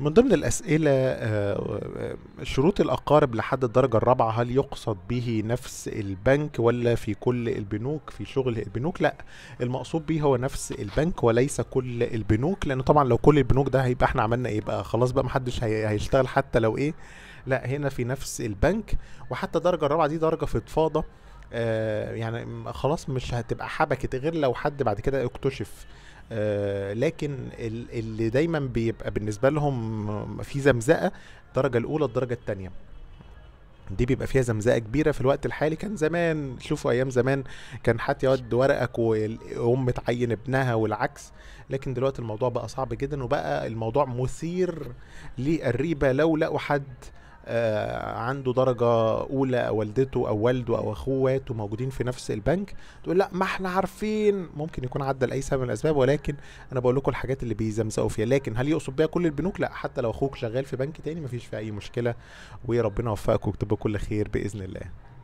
من ضمن الأسئلة آه، آه، شروط الأقارب لحد الدرجة الرابعة هل يقصد به نفس البنك ولا في كل البنوك في شغل البنوك لا المقصود به هو نفس البنك وليس كل البنوك لأن طبعا لو كل البنوك ده هيبقى احنا عملنا ايه بقى خلاص بقى محدش هيشتغل حتى لو ايه لا هنا في نفس البنك وحتى الدرجة الرابعة دي درجة فضفاضة اتفاضة آه، يعني خلاص مش هتبقى حبكت غير لو حد بعد كده اكتشف آه، لكن اللي دايما بيبقى بالنسبه لهم في زمزقه الدرجه الاولى الدرجه الثانيه دي بيبقى فيها زمزقه كبيره في الوقت الحالي كان زمان شوفوا ايام زمان كان حتى يقعد ورقك والام تعين ابنها والعكس لكن دلوقتي الموضوع بقى صعب جدا وبقى الموضوع مثير للريبه لو لقوا حد آه، عنده درجه اولى او والدته او والده او أخواته موجودين في نفس البنك تقول لا ما احنا عارفين ممكن يكون عدى لاي سبب من الاسباب ولكن انا بقول لكم الحاجات اللي بيزمزقوا فيها لكن هل يقصد بيها كل البنوك لا حتى لو اخوك شغال في بنك تاني مفيش فيه اي مشكله وربنا يوفقك ويكتب كل خير باذن الله